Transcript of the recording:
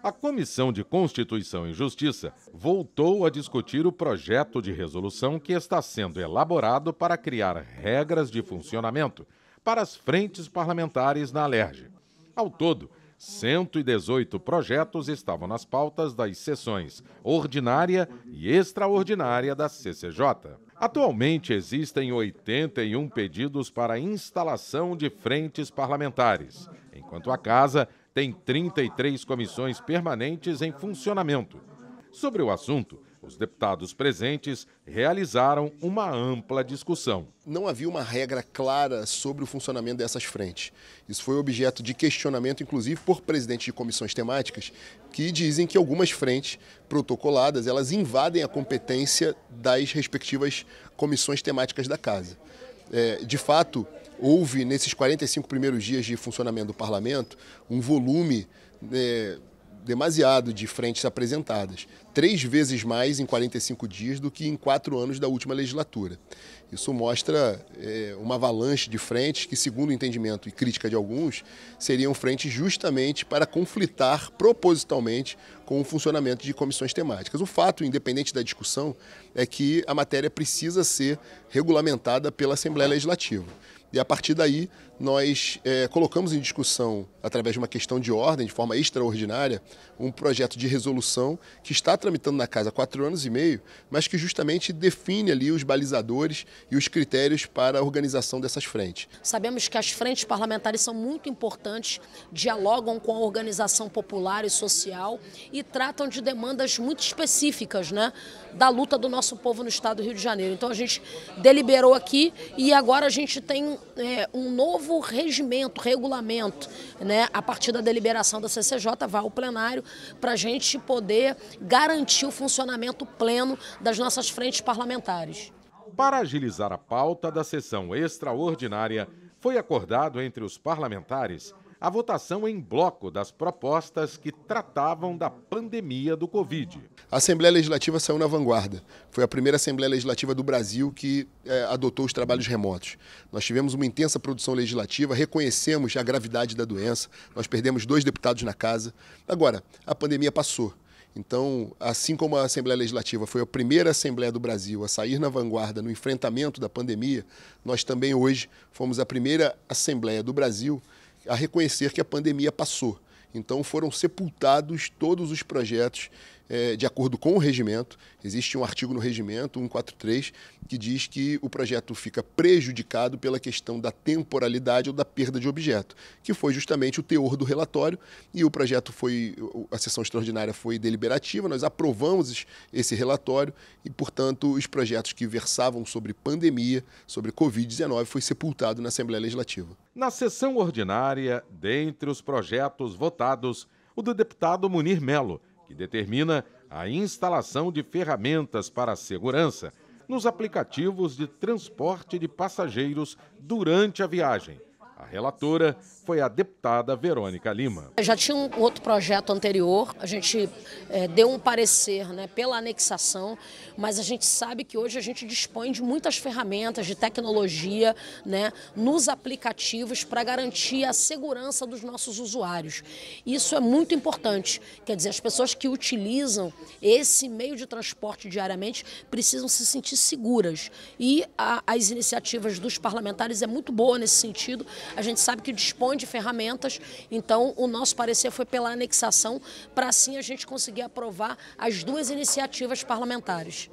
A Comissão de Constituição e Justiça voltou a discutir o projeto de resolução que está sendo elaborado para criar regras de funcionamento para as frentes parlamentares na Alerj. Ao todo, 118 projetos estavam nas pautas das sessões ordinária e extraordinária da CCJ. Atualmente existem 81 pedidos para instalação de frentes parlamentares, enquanto a casa tem 33 comissões permanentes em funcionamento. Sobre o assunto, os deputados presentes realizaram uma ampla discussão. Não havia uma regra clara sobre o funcionamento dessas frentes. Isso foi objeto de questionamento, inclusive, por presidentes de comissões temáticas, que dizem que algumas frentes protocoladas elas invadem a competência das respectivas comissões temáticas da casa. É, de fato, houve, nesses 45 primeiros dias de funcionamento do parlamento, um volume é, demasiado de frentes apresentadas três vezes mais em 45 dias do que em quatro anos da última legislatura. Isso mostra é, uma avalanche de frentes que, segundo o entendimento e crítica de alguns, seriam frentes justamente para conflitar propositalmente com o funcionamento de comissões temáticas. O fato, independente da discussão, é que a matéria precisa ser regulamentada pela Assembleia Legislativa. E a partir daí, nós é, colocamos em discussão, através de uma questão de ordem, de forma extraordinária, um projeto de resolução que está tramitando na casa há quatro anos e meio, mas que justamente define ali os balizadores e os critérios para a organização dessas frentes. Sabemos que as frentes parlamentares são muito importantes, dialogam com a organização popular e social e tratam de demandas muito específicas né, da luta do nosso povo no estado do Rio de Janeiro. Então a gente deliberou aqui e agora a gente tem é, um novo regimento, regulamento, né, a partir da deliberação da CCJ, vai ao plenário para a gente poder garantir garantir o funcionamento pleno das nossas frentes parlamentares. Para agilizar a pauta da sessão extraordinária, foi acordado entre os parlamentares a votação em bloco das propostas que tratavam da pandemia do Covid. A Assembleia Legislativa saiu na vanguarda. Foi a primeira Assembleia Legislativa do Brasil que é, adotou os trabalhos remotos. Nós tivemos uma intensa produção legislativa, reconhecemos a gravidade da doença, nós perdemos dois deputados na casa. Agora, a pandemia passou. Então, assim como a Assembleia Legislativa foi a primeira Assembleia do Brasil a sair na vanguarda no enfrentamento da pandemia, nós também hoje fomos a primeira Assembleia do Brasil a reconhecer que a pandemia passou. Então, foram sepultados todos os projetos é, de acordo com o regimento. Existe um artigo no regimento 143 que diz que o projeto fica prejudicado pela questão da temporalidade ou da perda de objeto, que foi justamente o teor do relatório e o projeto foi a sessão extraordinária foi deliberativa, nós aprovamos esse relatório e, portanto, os projetos que versavam sobre pandemia, sobre COVID-19 foi sepultado na Assembleia Legislativa. Na sessão ordinária, dentre os projetos votados, o do deputado Munir Melo, que determina a instalação de ferramentas para segurança nos aplicativos de transporte de passageiros durante a viagem relatora foi a deputada Verônica Lima. Já tinha um outro projeto anterior, a gente é, deu um parecer né, pela anexação, mas a gente sabe que hoje a gente dispõe de muitas ferramentas de tecnologia né, nos aplicativos para garantir a segurança dos nossos usuários. Isso é muito importante, quer dizer, as pessoas que utilizam esse meio de transporte diariamente precisam se sentir seguras e a, as iniciativas dos parlamentares é muito boa nesse sentido a gente sabe que dispõe de ferramentas, então o nosso parecer foi pela anexação, para assim a gente conseguir aprovar as duas iniciativas parlamentares.